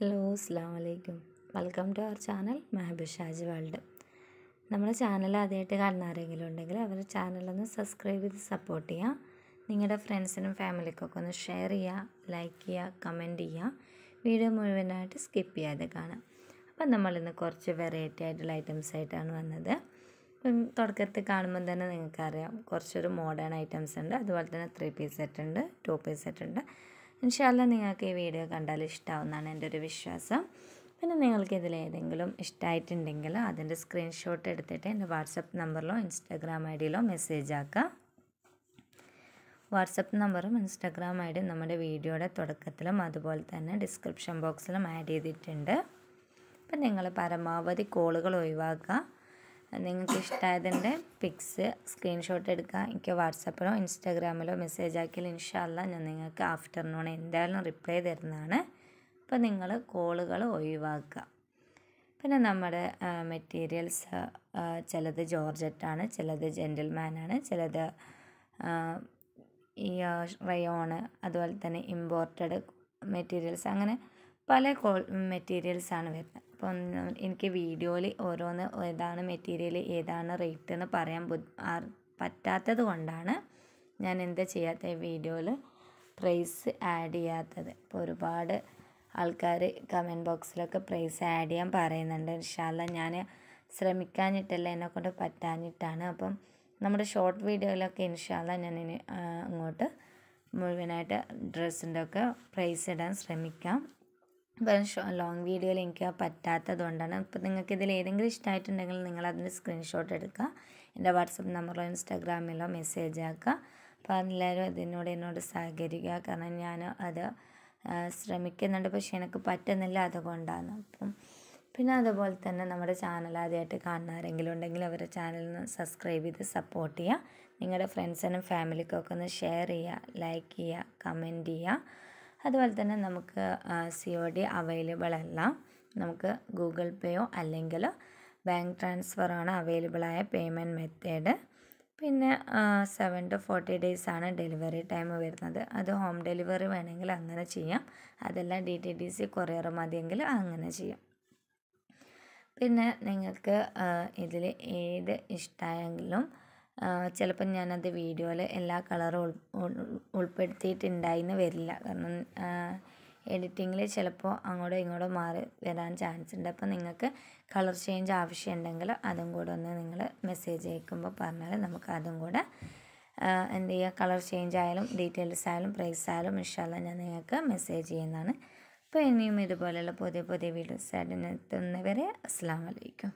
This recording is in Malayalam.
ഹലോ അസ്സാം വലൈക്കും വെൽക്കം ടു അവർ ചാനൽ മെഹബുഷാജ് വേൾഡ് നമ്മുടെ ചാനൽ ആദ്യമായിട്ട് ആരെങ്കിലും ഉണ്ടെങ്കിൽ അവരുടെ ചാനലൊന്ന് സബ്സ്ക്രൈബ് ചെയ്ത് സപ്പോർട്ട് ചെയ്യുക നിങ്ങളുടെ ഫ്രണ്ട്സിനും ഫാമിലിക്കൊക്കെ ഒന്ന് ഷെയർ ചെയ്യുക ലൈക്ക് ചെയ്യുക കമൻറ്റ് ചെയ്യുക വീഡിയോ മുഴുവനായിട്ട് സ്കിപ്പ് ചെയ്യാതെ കാണുക അപ്പം നമ്മളിന്ന് കുറച്ച് വെറൈറ്റി ആയിട്ടുള്ള ഐറ്റംസ് ആയിട്ടാണ് വന്നത് ഇപ്പം തുടക്കത്തിൽ കാണുമ്പോൾ തന്നെ നിങ്ങൾക്കറിയാം കുറച്ചൊരു മോഡേൺ ഐറ്റംസ് ഉണ്ട് അതുപോലെ തന്നെ ത്രീ പീസ് സെറ്റ് ഉണ്ട് ടു പീസ് സെറ്റ് ഉണ്ട് ഇൻഷാല്ല നിങ്ങൾക്ക് ഈ വീഡിയോ കണ്ടാൽ ഇഷ്ടമാവുന്നതാണ് എൻ്റെ ഒരു വിശ്വാസം പിന്നെ നിങ്ങൾക്ക് ഇതിലേതെങ്കിലും ഇഷ്ടമായിട്ടുണ്ടെങ്കിൽ അതിൻ്റെ സ്ക്രീൻഷോട്ട് എടുത്തിട്ട് എൻ്റെ വാട്സപ്പ് നമ്പറിലോ ഇൻസ്റ്റാഗ്രാം ഐ ഡിയിലോ മെസ്സേജ് ആക്കാം വാട്സപ്പ് നമ്പറും ഇൻസ്റ്റാഗ്രാം ഐ ഡിയും നമ്മുടെ വീഡിയോയുടെ തുടക്കത്തിലും അതുപോലെ തന്നെ ഡിസ്ക്രിപ്ഷൻ ബോക്സിലും ആഡ് ചെയ്തിട്ടുണ്ട് അപ്പം നിങ്ങൾ പരമാവധി കോളുകൾ ഒഴിവാക്കുക നിങ്ങൾക്ക് ഇഷ്ടമായതിൻ്റെ പിക്സ് സ്ക്രീൻഷോട്ട് എടുക്കുക എനിക്ക് വാട്സപ്പിലോ ഇൻസ്റ്റാഗ്രാമിലോ മെസ്സേജ് ആക്കിയാൽ ഇൻഷാല്ല ഞാൻ നിങ്ങൾക്ക് ആഫ്റ്റർനൂൺ എന്തായാലും റിപ്ലൈ തരുന്നതാണ് അപ്പോൾ നിങ്ങൾ കോളുകൾ ഒഴിവാക്കുക പിന്നെ നമ്മുടെ മെറ്റീരിയൽസ് ചിലത് ജോർജറ്റാണ് ചിലത് ജെൻറ്റിൽമാനാണ് ചിലത് ഈ റയോണ് അതുപോലെ തന്നെ ഇമ്പോർട്ടഡ് മെറ്റീരിയൽസ് അങ്ങനെ പല കോൾ മെറ്റീരിയൽസാണ് വരുന്നത് അപ്പം എനിക്ക് വീഡിയോയിൽ ഓരോന്ന് ഏതാണ് മെറ്റീരിയൽ ഏതാണ് റേറ്റ് എന്ന് പറയാൻ പറ്റാത്തത് കൊണ്ടാണ് ഞാൻ എന്താ ചെയ്യാത്ത വീഡിയോയിൽ പ്രൈസ് ആഡ് ചെയ്യാത്തത് ഇപ്പോൾ ഒരുപാട് ആൾക്കാർ കമൻറ്റ് ബോക്സിലൊക്കെ പ്രൈസ് ആഡ് ചെയ്യാൻ പറയുന്നുണ്ട് ഇൻഷാല്ല ഞാൻ ശ്രമിക്കാഞ്ഞിട്ടല്ല എന്നെക്കൊണ്ട് പറ്റാഞ്ഞിട്ടാണ് അപ്പം നമ്മുടെ ഷോർട്ട് വീഡിയോയിലൊക്കെ ഇൻഷാല്ല ഞാൻ ഇനി അങ്ങോട്ട് മുഴുവനായിട്ട് ഡ്രസ്സിൻ്റെ ഒക്കെ പ്രൈസ് ഇടാൻ ശ്രമിക്കാം ഷോ ലോങ് വീഡിയോയിൽ എനിക്ക് പറ്റാത്തത് കൊണ്ടാണ് അപ്പോൾ നിങ്ങൾക്ക് ഇതിൽ ഏതെങ്കിലും ഇഷ്ടമായിട്ടുണ്ടെങ്കിൽ നിങ്ങൾ അതിൻ്റെ സ്ക്രീൻഷോട്ട് എടുക്കുക എൻ്റെ വാട്സപ്പ് നമ്പറിലോ ഇൻസ്റ്റാഗ്രാമിലോ മെസ്സേജ് ആക്കുക അപ്പോൾ എല്ലാവരും അതിനോട് എന്നോട് സഹകരിക്കുക കാരണം ഞാൻ അത് ശ്രമിക്കുന്നുണ്ട് പക്ഷേ എനിക്ക് പറ്റുന്നില്ല അതുകൊണ്ടാണ് അപ്പം പിന്നെ അതുപോലെ തന്നെ നമ്മുടെ ചാനൽ ആദ്യമായിട്ട് കാണുന്നവരെങ്കിലും ഉണ്ടെങ്കിൽ അവരുടെ ചാനലിന് സബ്സ്ക്രൈബ് ചെയ്ത് സപ്പോർട്ട് ചെയ്യുക നിങ്ങളുടെ ഫ്രണ്ട്സിനും ഫാമിലിക്കൊക്കെ ഒന്ന് ഷെയർ ചെയ്യുക ലൈക്ക് ചെയ്യുക കമൻറ്റ് ചെയ്യുക അതുപോലെ തന്നെ നമുക്ക് സി ഒ ഡി അവൈലബിളല്ല അല്ല നമുക്ക് ഗൂഗിൾ പേയോ അല്ലെങ്കിൽ ബാങ്ക് ട്രാൻസ്ഫറാണ് അവൈലബിളായ പേയ്മെൻറ്റ് മെത്തേഡ് പിന്നെ സെവൻ ടു ഫോർട്ടി ഡേയ്സ് ആണ് ഡെലിവറി ടൈം വരുന്നത് അത് ഹോം ഡെലിവറി വേണമെങ്കിൽ അങ്ങനെ ചെയ്യാം അതെല്ലാം D T D C courier മതിയെങ്കിൽ അങ്ങനെ ചെയ്യാം പിന്നെ നിങ്ങൾക്ക് ഇതിൽ ഏത് ഇഷ്ടമായെങ്കിലും ചിലപ്പോൾ ഞാനത് വീഡിയോയിൽ എല്ലാ കളറും ഉൾപ്പെടുത്തിയിട്ടുണ്ടായിന്ന് വരില്ല കാരണം എഡിറ്റിങ്ങിൽ ചിലപ്പോൾ അങ്ങോട്ടോ ഇങ്ങോട്ടോ മാറി വരാൻ ചാൻസ് ഉണ്ട് അപ്പോൾ നിങ്ങൾക്ക് കളർ ചേഞ്ച് ആവശ്യമുണ്ടെങ്കിൽ അതും കൂടെ ഒന്ന് നിങ്ങൾ മെസ്സേജ് അയക്കുമ്പോൾ പറഞ്ഞാൽ നമുക്ക് അതും കൂടെ എന്ത് ചെയ്യുക കളർ ചേഞ്ച് ആയാലും ഡീറ്റെയിൽസ് ആയാലും പ്രൈസ് ആയാലും ഇൻഷാല്ല ഞാൻ നിങ്ങൾക്ക് മെസ്സേജ് ചെയ്യുന്നതാണ് അപ്പോൾ ഇനിയും ഇതുപോലെയുള്ള പുതിയ പുതിയ വീഡിയോസ് ആയിട്ട് എത്തുന്നവരെ അസ്സാം വലൈക്കും